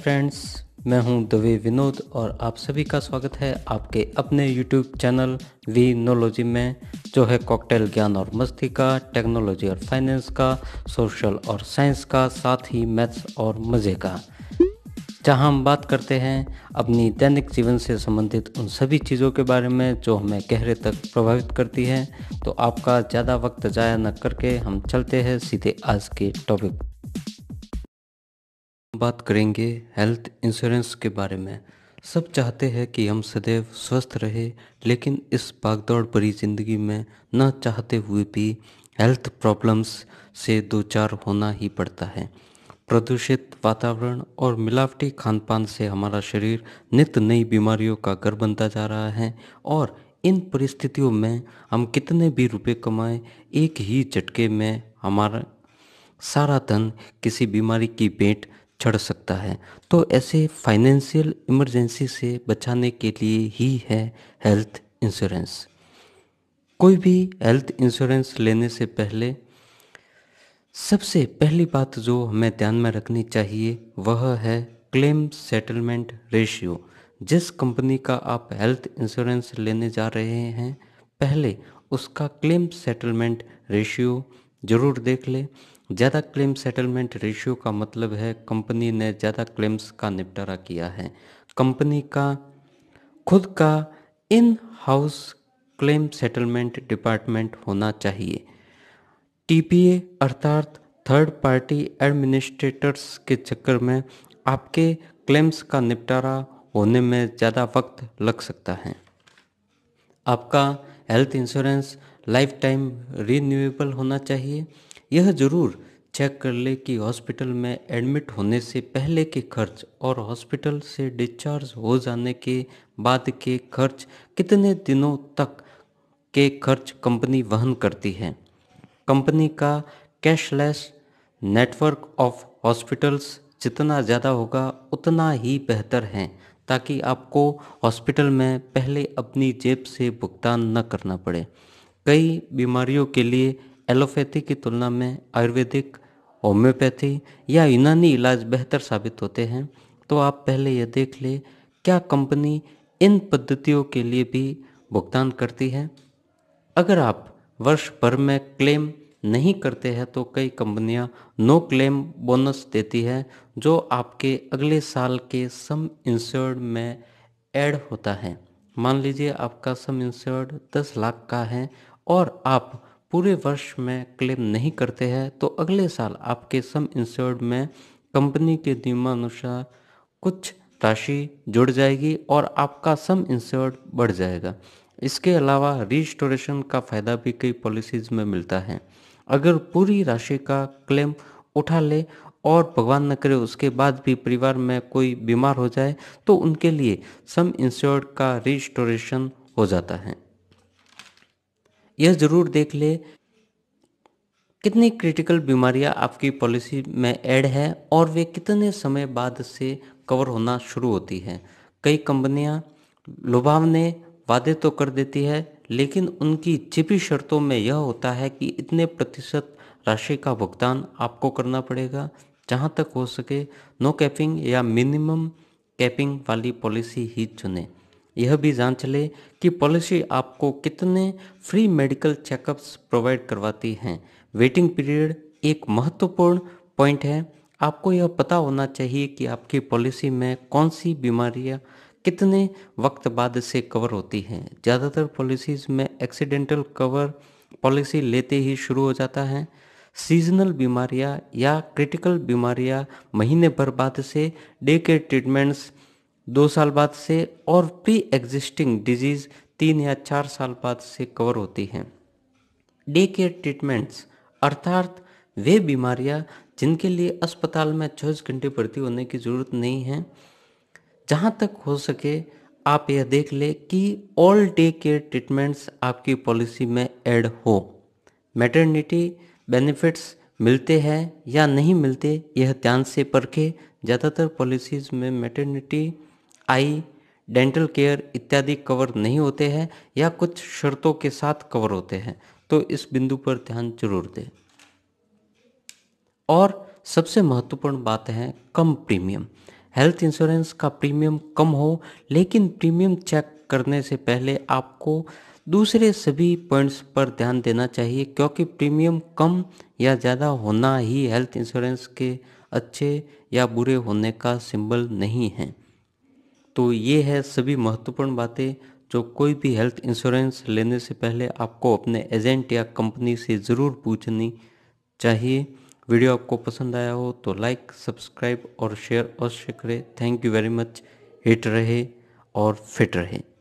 friends मैं हूं दवे विनोद और आप सभी का स्वागत है आपके अपने यूट्यूब चैनल वी नोलॉजी में जो है कॉकटेल ज्ञान और मस्ती का टेक्नोलॉजी और फाइनेंस का सोशल और साइंस का साथ ही मैथ्स और मज़े का जहां हम बात करते हैं अपनी दैनिक जीवन से संबंधित उन सभी चीज़ों के बारे में जो हमें गहरे तक प्रभावित करती है तो आपका ज़्यादा वक्त ज़ाया न करके हम चलते हैं सीधे आज के टॉपिक बात करेंगे हेल्थ इंश्योरेंस के बारे में सब चाहते हैं कि हम सदैव स्वस्थ रहे लेकिन इस भागदौड़ भरी ज़िंदगी में न चाहते हुए भी हेल्थ प्रॉब्लम्स से दो चार होना ही पड़ता है प्रदूषित वातावरण और मिलावटी खान पान से हमारा शरीर नित नई बीमारियों का घर बनता जा रहा है और इन परिस्थितियों में हम कितने भी रुपए कमाएं एक ही झटके में हमारा सारा धन किसी बीमारी की भेंट चढ़ सकता है तो ऐसे फाइनेंशियल इमरजेंसी से बचाने के लिए ही है हेल्थ इंश्योरेंस कोई भी हेल्थ इंश्योरेंस लेने से पहले सबसे पहली बात जो हमें ध्यान में रखनी चाहिए वह है क्लेम सेटलमेंट रेशियो जिस कंपनी का आप हेल्थ इंश्योरेंस लेने जा रहे हैं पहले उसका क्लेम सेटलमेंट रेशियो ज़रूर देख लें ज़्यादा क्लेम सेटलमेंट रेशियो का मतलब है कंपनी ने ज़्यादा क्लेम्स का निपटारा किया है कंपनी का खुद का in house claim settlement department होना चाहिए टीपीए अर्थात थर्ड पार्टी एडमिनिस्ट्रेटर्स के चक्कर में आपके क्लेम्स का निपटारा होने में ज़्यादा वक्त लग सकता है आपका health insurance life time renewable होना चाहिए यह जरूर चेक कर ले कि हॉस्पिटल में एडमिट होने से पहले के खर्च और हॉस्पिटल से डिस्चार्ज हो जाने के बाद के खर्च कितने दिनों तक के खर्च कंपनी वहन करती है कंपनी का कैशलेस नेटवर्क ऑफ हॉस्पिटल्स जितना ज़्यादा होगा उतना ही बेहतर है ताकि आपको हॉस्पिटल में पहले अपनी जेब से भुगतान न करना पड़े कई बीमारियों के लिए एलोपैथी की तुलना में आयुर्वेदिक होम्योपैथी या यूनानी इलाज बेहतर साबित होते हैं तो आप पहले यह देख ले क्या कंपनी इन पद्धतियों के लिए भी भुगतान करती है अगर आप वर्ष भर में क्लेम नहीं करते हैं तो कई कंपनियां नो क्लेम बोनस देती है जो आपके अगले साल के सम इंश्योर्ड में ऐड होता है मान लीजिए आपका सम इंश्योर्ड दस लाख का है और आप पूरे वर्ष में क्लेम नहीं करते हैं तो अगले साल आपके सम इंश्योर्ड में कंपनी के नियमानुसार कुछ राशि जुड़ जाएगी और आपका सम इंश्योर्ड बढ़ जाएगा इसके अलावा रिस्टोरेशन का फ़ायदा भी कई पॉलिसीज़ में मिलता है अगर पूरी राशि का क्लेम उठा ले और भगवान न करे उसके बाद भी परिवार में कोई बीमार हो जाए तो उनके लिए सम इंश्योर्ड का रिस्टोरेशन हो जाता है यह ज़रूर देख ले कितनी क्रिटिकल बीमारियां आपकी पॉलिसी में ऐड है और वे कितने समय बाद से कवर होना शुरू होती हैं कई कंपनियां लुभावने वादे तो कर देती है लेकिन उनकी चिपी शर्तों में यह होता है कि इतने प्रतिशत राशि का भुगतान आपको करना पड़ेगा जहाँ तक हो सके नो कैपिंग या मिनिमम कैपिंग वाली पॉलिसी ही चुनें यह भी जान चले कि पॉलिसी आपको कितने फ्री मेडिकल चेकअप्स प्रोवाइड करवाती हैं वेटिंग पीरियड एक महत्वपूर्ण पॉइंट है आपको यह पता होना चाहिए कि आपकी पॉलिसी में कौन सी बीमारियां कितने वक्त बाद से कवर होती हैं ज़्यादातर पॉलिसीज़ में एक्सीडेंटल कवर पॉलिसी लेते ही शुरू हो जाता है सीजनल बीमारियां या क्रिटिकल बीमारियां महीने भर बाद से डे केयर ट्रीटमेंट्स दो साल बाद से और प्री एग्जिस्टिंग डिजीज़ तीन या चार साल बाद से कवर होती हैं डे केयर ट्रीटमेंट्स अर्थात वे बीमारियां जिनके लिए अस्पताल में चौबीस घंटे भर्ती होने की ज़रूरत नहीं है जहाँ तक हो सके आप यह देख लें कि ऑल डे केयर ट्रीटमेंट्स आपकी पॉलिसी में ऐड हो मैटरनिटी बेनिफिट्स मिलते हैं या नहीं मिलते यह ध्यान से परखें ज़्यादातर पॉलिसीज़ में मैटरनिटी आई डेंटल केयर इत्यादि कवर नहीं होते हैं या कुछ शर्तों के साथ कवर होते हैं तो इस बिंदु पर ध्यान जरूर दें और सबसे महत्वपूर्ण बात है कम प्रीमियम हेल्थ इंश्योरेंस का प्रीमियम कम हो लेकिन प्रीमियम चेक करने से पहले आपको दूसरे सभी पॉइंट्स पर ध्यान देना चाहिए क्योंकि प्रीमियम कम या ज़्यादा होना ही हेल्थ इंश्योरेंस के अच्छे या बुरे होने का सिंबल नहीं है तो ये है सभी महत्वपूर्ण बातें जो कोई भी हेल्थ इंश्योरेंस लेने से पहले आपको अपने एजेंट या कंपनी से ज़रूर पूछनी चाहिए वीडियो आपको पसंद आया हो तो लाइक सब्सक्राइब और शेयर अवश्य करें thank you very much hit रहे और फिट रहें